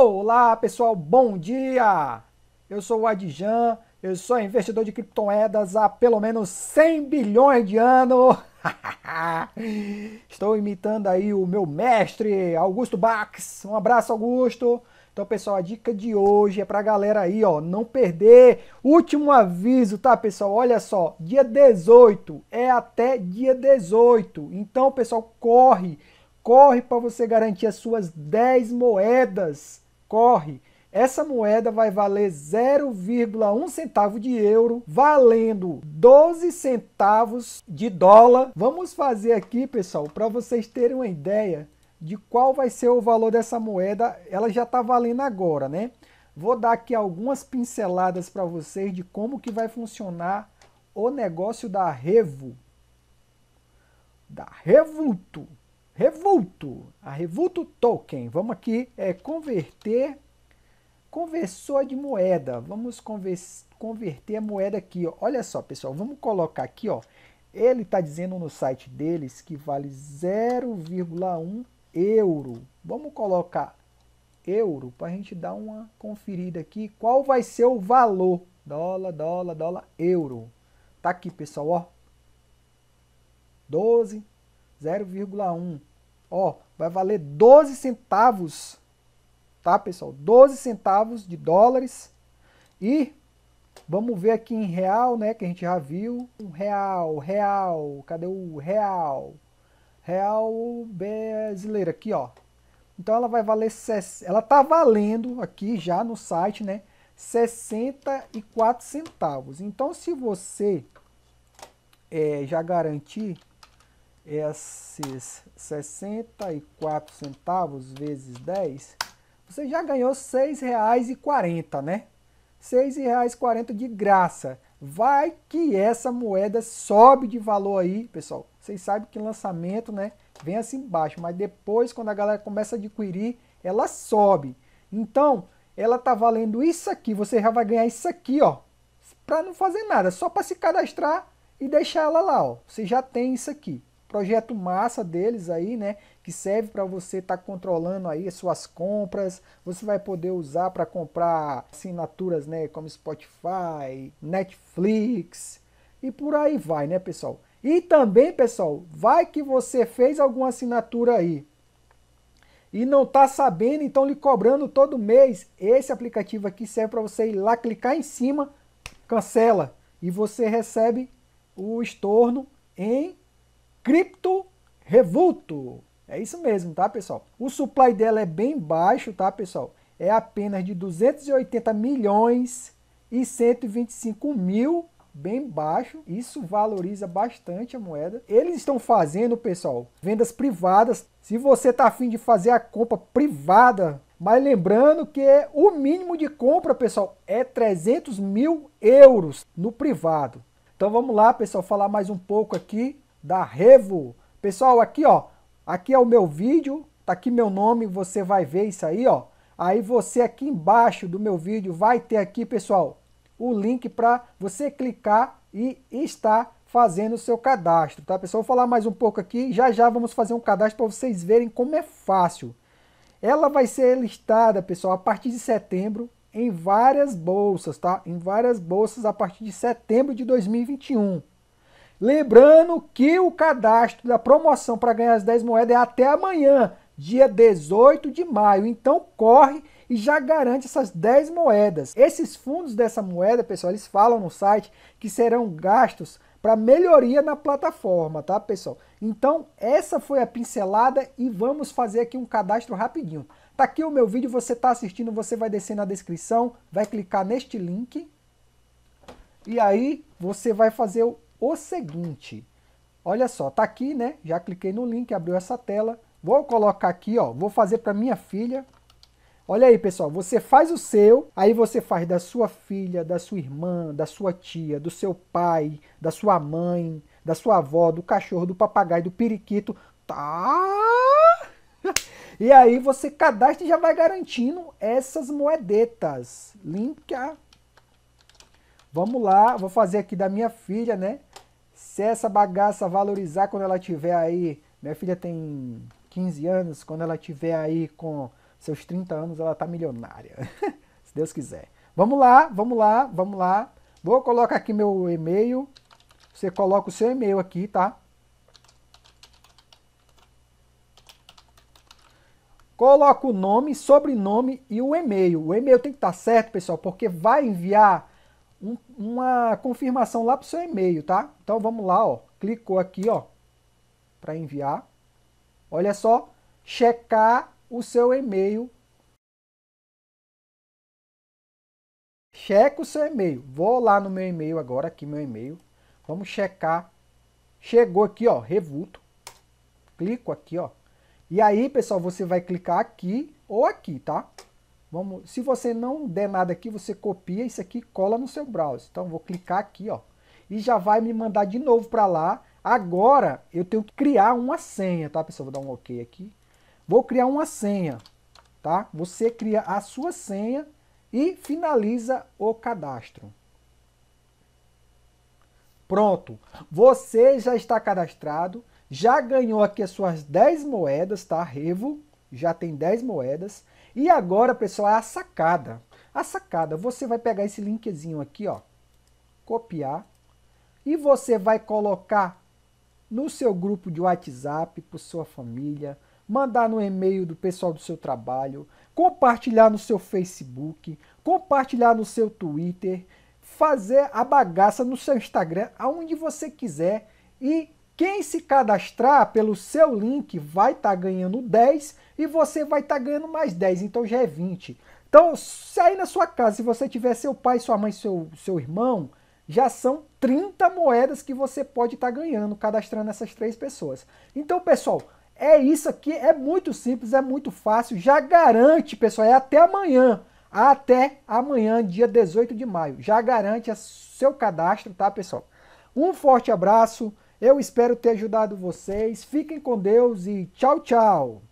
Olá pessoal, bom dia! Eu sou o Adjan, eu sou investidor de criptomoedas há pelo menos 100 bilhões de anos. Estou imitando aí o meu mestre, Augusto Bax. Um abraço, Augusto. Então, pessoal, a dica de hoje é para galera aí, ó, não perder. Último aviso, tá, pessoal? Olha só, dia 18 é até dia 18. Então, pessoal, corre, corre para você garantir as suas 10 moedas corre, essa moeda vai valer 0,1 centavo de euro, valendo 12 centavos de dólar. Vamos fazer aqui, pessoal, para vocês terem uma ideia de qual vai ser o valor dessa moeda. Ela já está valendo agora, né? Vou dar aqui algumas pinceladas para vocês de como que vai funcionar o negócio da Revo. Da Revoluto. Revolto, a Revolto Token. Vamos aqui é, converter, conversor de moeda. Vamos convers, converter a moeda aqui. Ó. Olha só, pessoal, vamos colocar aqui, ó. Ele está dizendo no site deles que vale 0,1 euro. Vamos colocar euro para a gente dar uma conferida aqui. Qual vai ser o valor? Dólar, dólar, dólar, euro. Tá aqui, pessoal, ó. 12, 0,1. Ó, vai valer 12 centavos, tá, pessoal? 12 centavos de dólares. E vamos ver aqui em real, né, que a gente já viu. Um real, real, cadê o real? Real brasileiro aqui, ó. Então ela vai valer, ela tá valendo aqui já no site, né, 64 centavos. Então se você é, já garantir esses 64 centavos vezes 10, você já ganhou R$ 6,40, né? R$ 6,40 de graça. Vai que essa moeda sobe de valor aí, pessoal. Vocês sabem que lançamento, né, vem assim baixo, mas depois quando a galera começa a adquirir, ela sobe. Então, ela tá valendo isso aqui, você já vai ganhar isso aqui, ó, para não fazer nada, só para se cadastrar e deixar ela lá, ó. Você já tem isso aqui projeto massa deles aí, né? Que serve para você estar tá controlando aí as suas compras. Você vai poder usar para comprar assinaturas, né? Como Spotify, Netflix e por aí vai, né, pessoal? E também, pessoal, vai que você fez alguma assinatura aí e não tá sabendo, então lhe cobrando todo mês. Esse aplicativo aqui serve para você ir lá clicar em cima, cancela e você recebe o estorno em cripto revolto. É isso mesmo, tá, pessoal? O supply dela é bem baixo, tá, pessoal? É apenas de 280 milhões e 125 mil, bem baixo. Isso valoriza bastante a moeda. Eles estão fazendo, pessoal, vendas privadas. Se você tá afim de fazer a compra privada, mas lembrando que o mínimo de compra, pessoal, é 300 mil euros no privado. Então vamos lá, pessoal, falar mais um pouco aqui da Revo. Pessoal, aqui ó, aqui é o meu vídeo, tá aqui meu nome, você vai ver isso aí ó. Aí você aqui embaixo do meu vídeo vai ter aqui, pessoal, o link para você clicar e estar fazendo o seu cadastro, tá pessoal? Vou falar mais um pouco aqui, já já vamos fazer um cadastro para vocês verem como é fácil. Ela vai ser listada, pessoal, a partir de setembro em várias bolsas, tá? Em várias bolsas a partir de setembro de 2021. Lembrando que o cadastro da promoção para ganhar as 10 moedas é até amanhã, dia 18 de maio. Então corre e já garante essas 10 moedas. Esses fundos dessa moeda, pessoal, eles falam no site que serão gastos para melhoria na plataforma, tá, pessoal? Então, essa foi a pincelada e vamos fazer aqui um cadastro rapidinho. Tá aqui o meu vídeo, você está assistindo, você vai descer na descrição, vai clicar neste link e aí você vai fazer o o seguinte. Olha só, tá aqui, né? Já cliquei no link, abriu essa tela. Vou colocar aqui, ó, vou fazer para minha filha. Olha aí, pessoal, você faz o seu, aí você faz da sua filha, da sua irmã, da sua tia, do seu pai, da sua mãe, da sua avó, do cachorro, do papagaio, do periquito. Tá? E aí você cadastra e já vai garantindo essas moedetas. Linka. Vamos lá, vou fazer aqui da minha filha, né? Se essa bagaça valorizar quando ela tiver aí, minha filha tem 15 anos, quando ela tiver aí com seus 30 anos, ela tá milionária. Se Deus quiser. Vamos lá, vamos lá, vamos lá. Vou colocar aqui meu e-mail. Você coloca o seu e-mail aqui, tá? Coloca o nome, sobrenome e o e-mail. O e-mail tem que estar tá certo, pessoal, porque vai enviar um, uma confirmação lá para o seu e-mail, tá? Então vamos lá, ó, clicou aqui, ó, para enviar. Olha só, checar o seu e-mail. Checa o seu e-mail. Vou lá no meu e-mail agora, aqui meu e-mail. Vamos checar. Chegou aqui, ó, revuto. Clico aqui, ó. E aí, pessoal, você vai clicar aqui ou aqui, tá? Vamos, se você não der nada aqui, você copia isso aqui cola no seu browser. Então, vou clicar aqui, ó, e já vai me mandar de novo para lá. Agora, eu tenho que criar uma senha, tá, pessoal? Vou dar um OK aqui. Vou criar uma senha, tá? Você cria a sua senha e finaliza o cadastro. Pronto, você já está cadastrado, já ganhou aqui as suas 10 moedas, tá? Revo, já tem 10 moedas. E agora, pessoal, é a sacada. A sacada, você vai pegar esse linkzinho aqui, ó, copiar, e você vai colocar no seu grupo de WhatsApp, para sua família, mandar no e-mail do pessoal do seu trabalho, compartilhar no seu Facebook, compartilhar no seu Twitter, fazer a bagaça no seu Instagram, aonde você quiser e quem se cadastrar pelo seu link vai estar tá ganhando 10 e você vai estar tá ganhando mais 10, então já é 20. Então, se aí na sua casa, se você tiver seu pai, sua mãe, seu, seu irmão, já são 30 moedas que você pode estar tá ganhando cadastrando essas três pessoas. Então, pessoal, é isso aqui, é muito simples, é muito fácil. Já garante, pessoal, é até amanhã. Até amanhã, dia 18 de maio. Já garante seu cadastro, tá, pessoal? Um forte abraço. Eu espero ter ajudado vocês. Fiquem com Deus e tchau, tchau.